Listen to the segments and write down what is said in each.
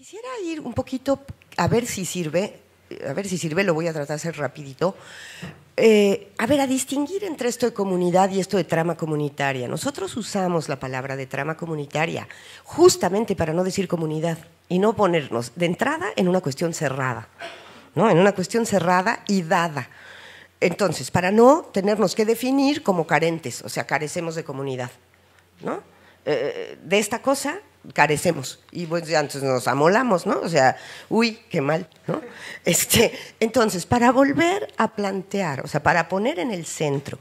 Quisiera ir un poquito a ver si sirve, a ver si sirve, lo voy a tratar de hacer rapidito. Eh, a ver, a distinguir entre esto de comunidad y esto de trama comunitaria. Nosotros usamos la palabra de trama comunitaria justamente para no decir comunidad y no ponernos de entrada en una cuestión cerrada, ¿no? En una cuestión cerrada y dada. Entonces, para no tenernos que definir como carentes, o sea, carecemos de comunidad, ¿no? Eh, de esta cosa carecemos y antes pues nos amolamos, ¿no? O sea, uy, qué mal, ¿no? Este, entonces, para volver a plantear, o sea, para poner en el centro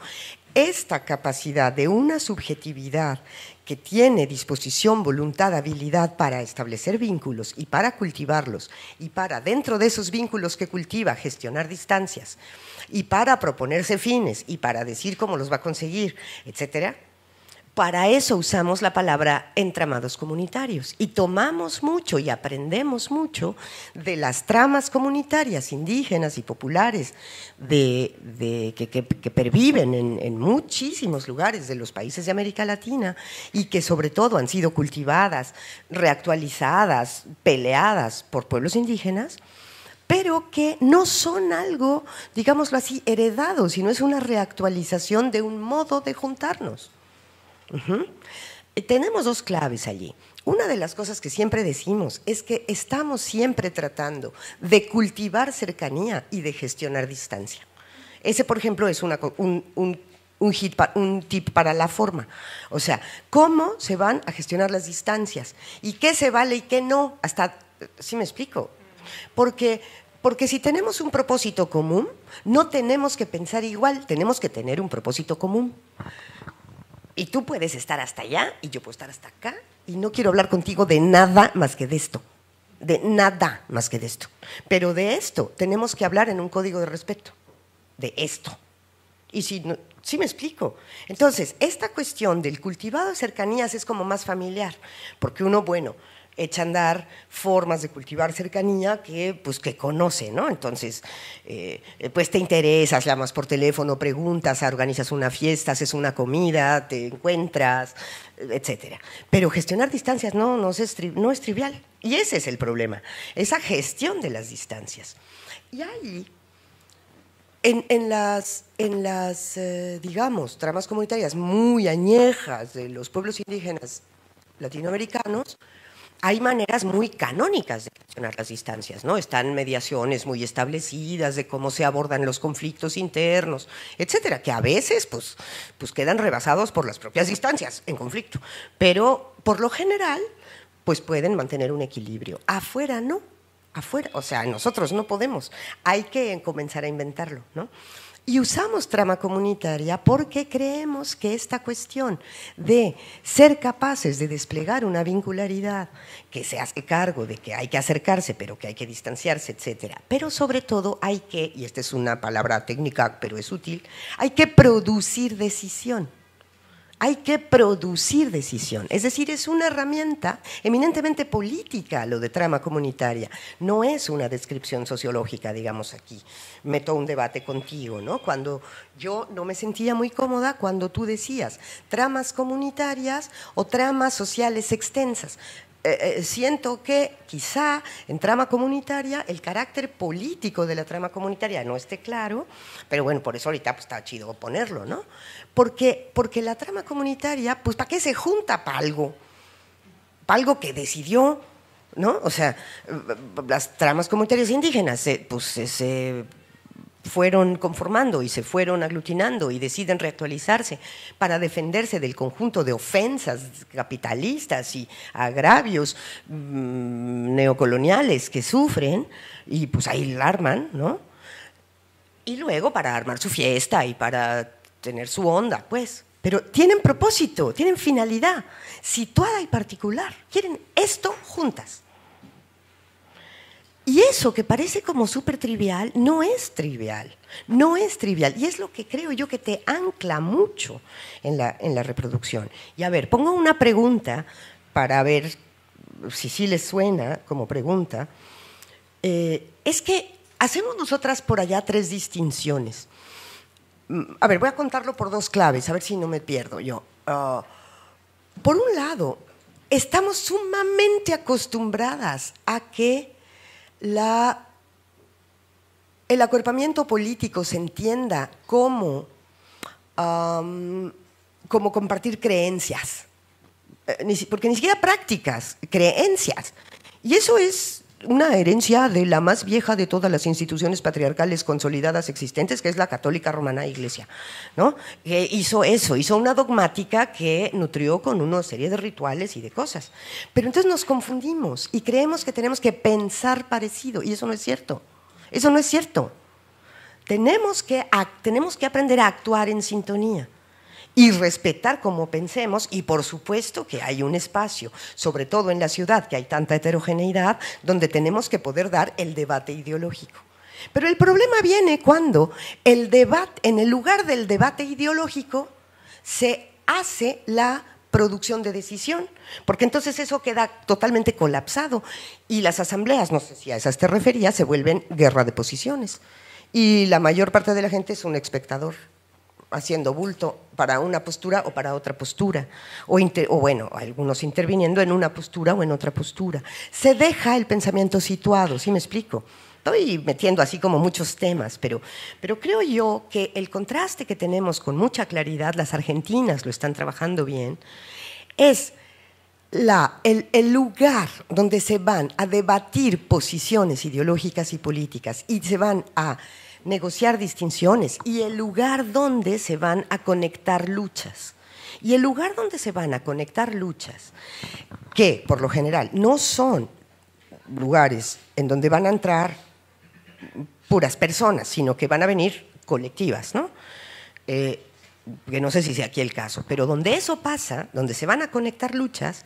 esta capacidad de una subjetividad que tiene disposición, voluntad, habilidad para establecer vínculos y para cultivarlos, y para, dentro de esos vínculos que cultiva, gestionar distancias, y para proponerse fines, y para decir cómo los va a conseguir, etcétera, para eso usamos la palabra entramados comunitarios y tomamos mucho y aprendemos mucho de las tramas comunitarias indígenas y populares de, que, perviven en, en, muchísimos lugares de los países de América Latina y que sobre todo han sido cultivadas, reactualizadas, peleadas por pueblos indígenas pero que no son algo, digámoslo así, heredado, sino es una reactualización de un modo de juntarnos. Eh, tenemos dos claves allí. Una de las cosas que siempre decimos es que estamos siempre tratando de cultivar cercanía y de gestionar distancia. Ese, por ejemplo, es un, un, hit, un tip para la forma. O sea, cómo se van a gestionar las distancias y qué se vale y qué no. Hasta, ¿sí me explico? Porque porque si tenemos un propósito común, no tenemos que pensar igual, tenemos que tener un propósito común. Y tú puedes estar hasta allá y yo puedo estar hasta acá. Y no quiero hablar contigo de nada más que de esto. De nada más que de esto. Pero de esto tenemos que hablar en un código de respeto. De esto. Y si, si me explico. Entonces, esta cuestión del cultivado de cercanías es como más familiar. Porque uno, bueno, echa andar formas de cultivar cercanía que, pues, que conoce, ¿no? Entonces, eh, eh, pues te interesas, llamas por teléfono, preguntas, organizas una fiesta, haces una comida, te encuentras, etcétera. Pero gestionar distancias no, no, es, no es trivial. Y ese es el problema, esa gestión de las distancias. Y ahí en, las, en las eh, digamos, tramas comunitarias muy añejas de los pueblos indígenas latinoamericanos, hay maneras muy canónicas de gestionar las distancias, ¿no? Están mediaciones muy establecidas de cómo se abordan los conflictos internos, etcétera, que a veces pues, pues quedan rebasados por las propias distancias en conflicto, pero por lo general pues pueden mantener un equilibrio. Afuera no, afuera, o sea, nosotros no podemos, hay que comenzar a inventarlo, ¿no? Y usamos trama comunitaria porque creemos que esta cuestión de ser capaces de desplegar una vincularidad que se hace cargo de que hay que acercarse, pero que hay que distanciarse, etcétera. Pero sobre todo hay que, y esta es una palabra técnica, pero es útil, hay que producir decisión hay que producir decisión. Es decir, es una herramienta eminentemente política lo de trama comunitaria. No es una descripción sociológica, digamos aquí. Meto un debate contigo, ¿no? Cuando yo no me sentía muy cómoda cuando tú decías tramas comunitarias o tramas sociales extensas. Eh, eh, siento que quizá en trama comunitaria el carácter político de la trama comunitaria no esté claro, pero bueno, por eso ahorita pues, está chido ponerlo, ¿no? Porque, porque la trama comunitaria, pues ¿para qué se junta para algo? Para algo que decidió, ¿no? O sea, eh, las tramas comunitarias indígenas, pues se fueron conformando y se fueron aglutinando y deciden reactualizarse para defenderse del conjunto de ofensas capitalistas y agravios mm, neocoloniales que sufren y pues ahí la arman, ¿no? Y luego para armar su fiesta y para tener su onda, pues. Pero tienen propósito, tienen finalidad, situada y particular. Quieren esto juntas. Y eso que parece como súper trivial, no es trivial, no es trivial. Y es lo que creo yo que te ancla mucho en la, en la reproducción. Y a ver, pongo una pregunta para ver si sí les suena como pregunta. Eh, es que hacemos nosotras por allá tres distinciones. Mm, a ver, voy a contarlo por dos claves, a ver si no me pierdo yo. Ah, por un lado, estamos sumamente acostumbradas a que la, el acuerpamiento político se entienda como, como compartir creencias, eh, porque ni siquiera prácticas, creencias. Y eso es una herencia de la más vieja de todas las instituciones patriarcales consolidadas existentes, que es la católica romana iglesia, ¿no? hizo eso, hizo una dogmática que nutrió con una serie de rituales y de cosas. Pero entonces nos confundimos y creemos que tenemos que pensar parecido, y eso no es cierto. Eso no es cierto. tenemos que aprender a actuar en sintonía y respetar como pensemos y por supuesto que hay un espacio, sobre todo en la ciudad que hay tanta heterogeneidad, donde tenemos que poder dar el debate ideológico. Pero el problema viene cuando el debate, en el lugar del debate ideológico se hace la producción de decisión, porque entonces eso queda totalmente colapsado y las asambleas, no sé si a esas te referías, se vuelven guerra de posiciones y la mayor parte de la gente es un espectador haciendo bulto para una postura o para otra postura, o, bueno, algunos interviniendo en una postura o en otra postura. Se deja el pensamiento situado, ¿sí me explico? Estoy metiendo así como muchos temas, pero, pero creo yo que el contraste que tenemos con mucha claridad, las argentinas lo están trabajando bien, es la, el, lugar donde se van a debatir posiciones ideológicas y políticas y se van a negociar distinciones y el lugar donde se van a conectar luchas. Y el lugar donde se van a conectar luchas, que por lo general no son lugares en donde van a entrar puras personas, sino que van a venir colectivas, ¿no? Eh, que no sé si sea aquí el caso, pero donde eso pasa, donde se van a conectar luchas,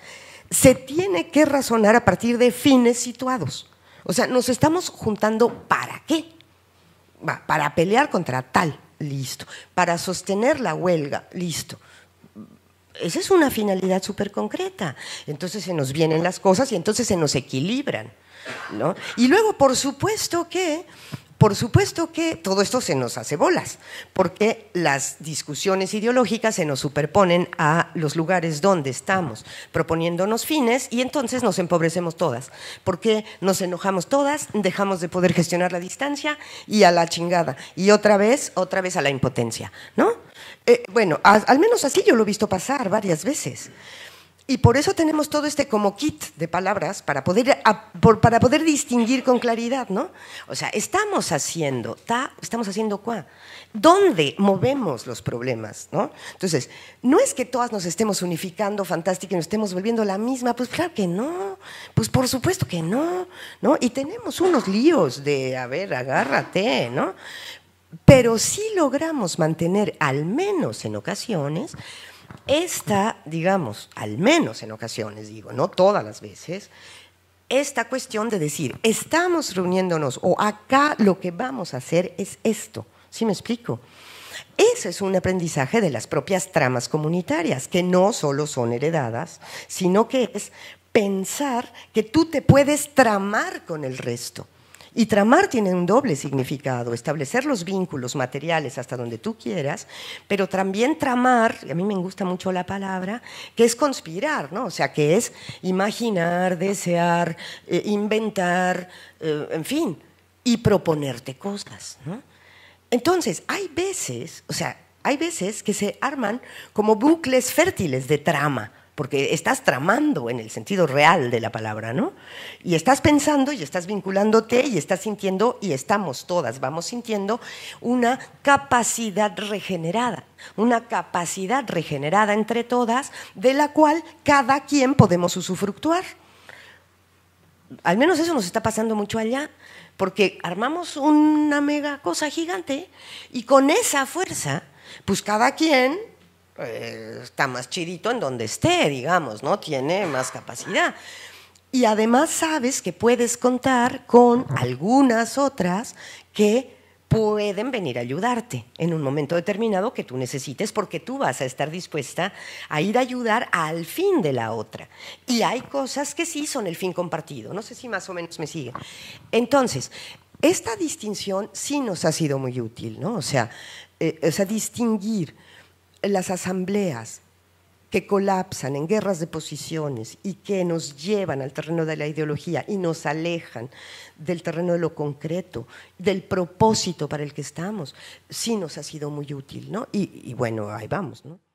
se tiene que razonar a partir de fines situados. O sea, nos estamos juntando para qué para pelear contra tal, listo, para sostener la huelga, listo. Esa es una finalidad súper concreta. Entonces se nos vienen las cosas y entonces se nos equilibran. ¿no? Y luego, por supuesto que por supuesto que todo esto se nos hace bolas, porque las discusiones ideológicas se nos superponen a los lugares donde estamos, proponiéndonos fines y entonces nos empobrecemos todas, porque nos enojamos todas, dejamos de poder gestionar la distancia y a la chingada, y otra vez, otra vez a la impotencia, ¿no? Eh, bueno, al menos así yo lo he visto pasar varias veces. Y por eso tenemos todo este como kit de palabras para poder, para poder distinguir con claridad, ¿no? O sea, estamos haciendo estamos haciendo cuá. ¿Dónde movemos los problemas, no? Entonces, no es que todas nos estemos unificando fantástica y nos estemos volviendo la misma, pues claro que no, pues por supuesto que no, ¿no? Y tenemos unos líos de, a ver, agárrate, ¿no? Pero sí logramos mantener, al menos en ocasiones, esta, digamos, al menos en ocasiones, digo, no todas las veces, esta cuestión de decir, estamos reuniéndonos o acá lo que vamos a hacer es esto. ¿Sí me explico? Ese es un aprendizaje de las propias tramas comunitarias, que no solo son heredadas, sino que es pensar que tú te puedes tramar con el resto. Y tramar tiene un doble significado, establecer los vínculos materiales hasta donde tú quieras, pero también tramar, y a mí me gusta mucho la palabra, que es conspirar, ¿no? O sea, que es imaginar, desear, eh, inventar, eh, en fin, y proponerte cosas, Entonces, hay veces, o sea, hay veces que se arman como bucles fértiles de trama porque estás tramando en el sentido real de la palabra, ¿no? Y estás pensando y estás vinculándote y estás sintiendo y estamos todas, vamos sintiendo una capacidad regenerada, una capacidad regenerada entre todas de la cual cada quien podemos usufructuar. Al menos eso nos está pasando mucho allá, porque armamos una mega cosa gigante y con esa fuerza, pues cada quien eh, está más chidito en donde esté, digamos, ¿no? Tiene más capacidad. Y además sabes que puedes contar con algunas otras que pueden venir a ayudarte en un momento determinado que tú necesites porque tú vas a estar dispuesta a ir a ayudar al fin de la otra. Y hay cosas que sí son el fin compartido. No sé si más o menos me sigue. Entonces, esta distinción sí nos ha sido muy útil, ¿no? O sea, eh, o sea distinguir las asambleas que colapsan en guerras de posiciones y que nos llevan al terreno de la ideología y nos alejan del terreno de lo concreto, del propósito para el que estamos, sí nos ha sido muy útil, ¿no? Y, bueno, ahí vamos, ¿no?